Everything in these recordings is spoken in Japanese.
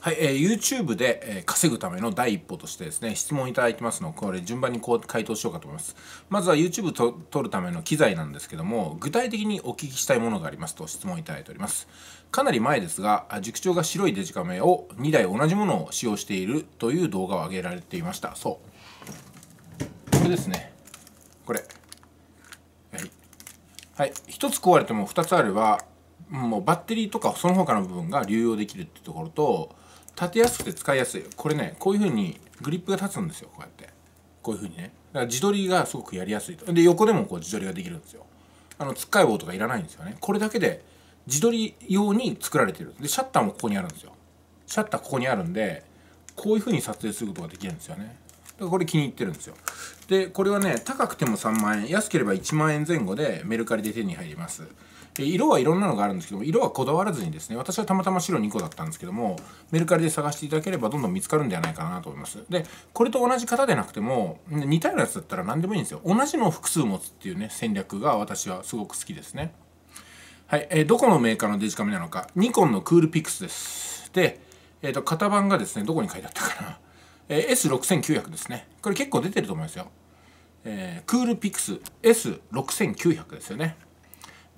はい、えー、YouTube で、えー、稼ぐための第一歩としてですね、質問いただいてますのこれ順番にこう回答しようかと思います。まずは YouTube と撮るための機材なんですけども、具体的にお聞きしたいものがありますと質問いただいております。かなり前ですが、塾長が白いデジカメを2台同じものを使用しているという動画を上げられていました。そう。これですね。これ。はい。はい。1つ壊れても2つあれば、もうバッテリーとかその他の部分が流用できるってところと、立てやすくて使いやすいこれねこういう風にグリップが立つんですよこうやってこういう風にねだから自撮りがすごくやりやすいとで横でもこう自撮りができるんですよあのつっかい棒とかいらないんですよねこれだけで自撮り用に作られてるでシャッターもここにあるんですよシャッターここにあるんでこういう風に撮影することができるんですよねだからこれ気に入ってるんですよでこれはね高くても3万円安ければ1万円前後でメルカリで手に入りますで色はいろんなのがあるんですけども色はこだわらずにですね私はたまたま白2個だったんですけどもメルカリで探していただければどんどん見つかるんではないかなと思いますでこれと同じ型でなくても似たようなやつだったら何でもいいんですよ同じのを複数持つっていうね戦略が私はすごく好きですねはい、えー、どこのメーカーのデジカメなのかニコンのクールピックスですで、えーと、型番がですねどこに書いてあったかな、えー、S6900 ですねこれ結構出てると思いますよ、えー、クールピックス S6900 ですよね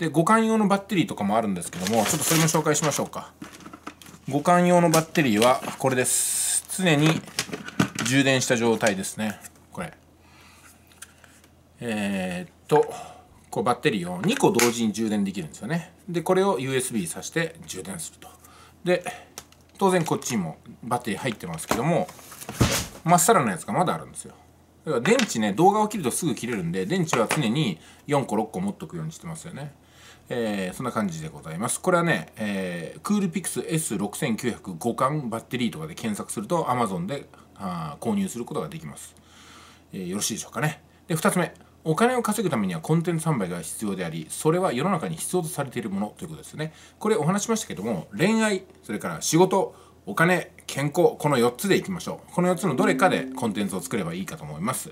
で互換用のバッテリーとかもあるんですけどもちょっとそれも紹介しましょうか互換用のバッテリーはこれです常に充電した状態ですねこれえー、っとこうバッテリーを2個同時に充電できるんですよねでこれを USB 挿して充電するとで当然こっちにもバッテリー入ってますけどもまっさらなやつがまだあるんですよだから電池ね動画を切るとすぐ切れるんで電池は常に4個6個持っとくようにしてますよねえー、そんな感じでございます。これはね、えー、クールピクス S6905 0巻バッテリーとかで検索すると Amazon であ購入することができます、えー、よろしいでしょうかね。で、2つ目。お金を稼ぐためにはコンテンツ販売が必要であり、それは世の中に必要とされているものということですね。これお話しましたけども、恋愛、それから仕事、お金、健康、この4つでいきましょう。この4つのどれかでコンテンツを作ればいいかと思います。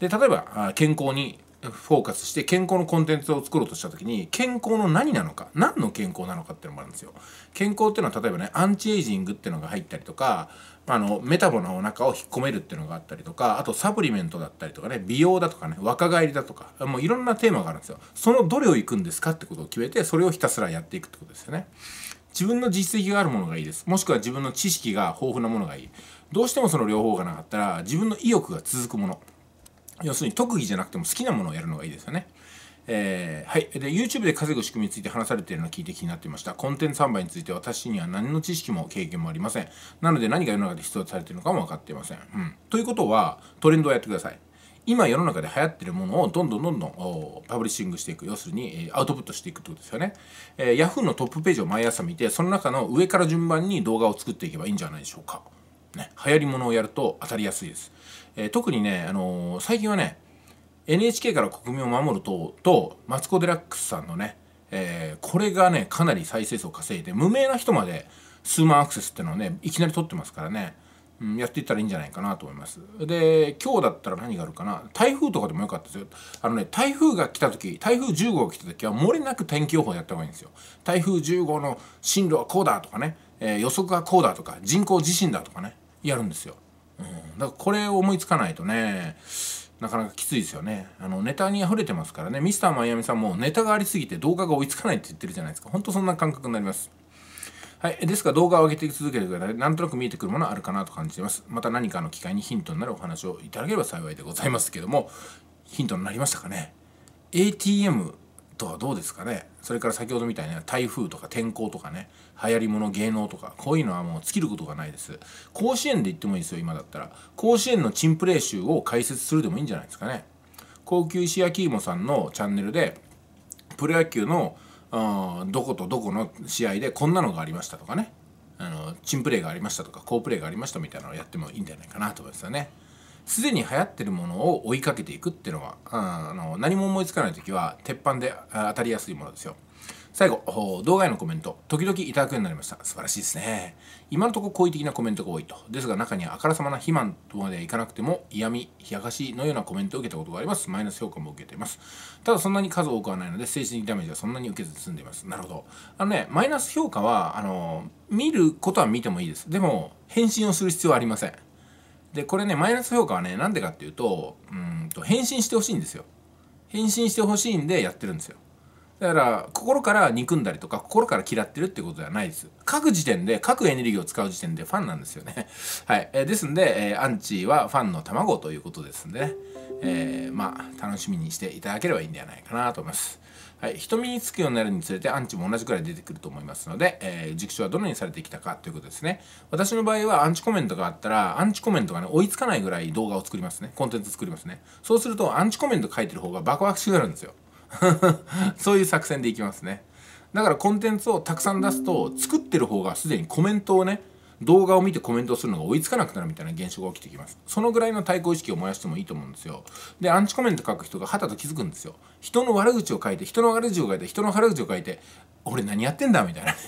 で、例えば、健康にフォーカスして健康のコンテンツを作ろうとした時に健康の何なのか何の健康なのかっていうのもあるんですよ。健康っていうのは例えばねアンチエイジングっていうのが入ったりとかあのメタボのお腹を引っ込めるっていうのがあったりとかあとサプリメントだったりとかね美容だとかね若返りだとかもういろんなテーマがあるんですよ。そのどれをいくんですかってことを決めてそれをひたすらやっていくってことですよね。自分の実績があるものがいいです。もしくは自分の知識が豊富なものがいい。どうしてもその両方がなかったら自分の意欲が続くもの。要するに特技じゃなくても好きなものをやるのがいいですよね。えー、はい。で、YouTube で稼ぐ仕組みについて話されているのを聞いて気になっていました。コンテンツ販売について私には何の知識も経験もありません。なので何が世の中で必要とされているのかも分かっていません。うん。ということは、トレンドをやってください。今世の中で流行ってるものをどんどんどんどんパブリッシングしていく。要するに、アウトプットしていくってことですよね。えー、Yahoo のトップページを毎朝見て、その中の上から順番に動画を作っていけばいいんじゃないでしょうか。ね、流行りものをやると当たりやすいです。えー、特にね、あのー、最近はね、NHK から国民を守る党と、マツコ・デラックスさんのね、えー、これがね、かなり再生数を稼いで、無名な人まで数万アクセスってのをね、いきなり取ってますからね、うん、やっていったらいいんじゃないかなと思います。で、今日だったら何があるかな、台風とかでもよかったですよ。あのね、台風が来た時、台風10号が来た時は、漏れなく天気予報やった方がいいんですよ。台風10号の進路はこうだとかね、えー、予測はこうだとか、人口自身だとかね、やるんですよ。うん、だからこれを思いつかないとねなかなかきついですよねあのネタに溢れてますからねミスターマイアミさんもネタがありすぎて動画が追いつかないって言ってるじゃないですかほんとそんな感覚になりますはいですが動画を上げて続けてくださいなんとなく見えてくるものはあるかなと感じていますまた何かの機会にヒントになるお話をいただければ幸いでございますけどもヒントになりましたかね ATM とはどうですかねそれから先ほどみたいな台風とか天候とかね流行り物芸能とかこういうのはもう尽きることがないです甲子園で言ってもいいですよ今だったら甲子園の珍プレー集を解説するでもいいんじゃないですかね高級石焼き芋さんのチャンネルでプロ野球のどことどこの試合でこんなのがありましたとかねあの珍プレーがありましたとか好プレーがありましたみたいなのをやってもいいんじゃないかなと思いますよね。すでに流行ってるものを追いかけていくっていうのは、うん、あの何も思いつかない時は鉄板で当たりやすいものですよ。最後、動画へのコメント、時々いただくようになりました。素晴らしいですね。今のところ好意的なコメントが多いと。ですが中にはあからさまな肥満とまでいかなくても嫌味、冷やかしのようなコメントを受けたことがあります。マイナス評価も受けています。ただそんなに数多くはないので、精神的ダメージはそんなに受けず済んでいます。なるほど。あのね、マイナス評価は、あの、見ることは見てもいいです。でも、返信をする必要はありません。で、これね、マイナス評価はね、なんでかっていうと、うんと、返信してほしいんですよ。返信してほしいんでやってるんですよ。だから心から憎んだりとか心から嫌ってるってことではないです各時点で各エネルギーを使う時点でファンなんですよね はい、えー、ですんで、えー、アンチはファンの卵ということですんでね、えー、まあ楽しみにしていただければいいんではないかなと思いますはい、瞳につくようになるにつれてアンチも同じくらい出てくると思いますので、えー、塾はどのようにされてきたかということですね。私の場合はアンチコメントがあったら、アンチコメントがね、追いつかないぐらい動画を作りますね。コンテンツ作りますね。そうすると、アンチコメント書いてる方が爆発しくなるんですよ。そういう作戦でいきますねだからコンテンツをたくさん出すと作ってる方がすでにコメントをね動画を見てコメントするのが追いつかなくなるみたいな現象が起きてきますそのぐらいの対抗意識を燃やしてもいいと思うんですよでアンチコメント書く人がはたと気づくんですよ人の悪口を書いて人の悪口を書いて人の悪口を書いて俺何やってんだみたいなね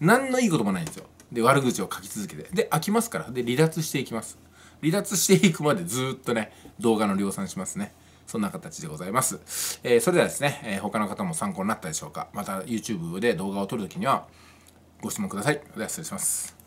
何のいいこともないんですよで悪口を書き続けてで飽きますからで離脱していきます離脱していくまでずっとね動画の量産しますねそんな形でございます。えー、それではですね、えー、他の方も参考になったでしょうか。また YouTube で動画を撮るときにはご質問ください。では失礼します。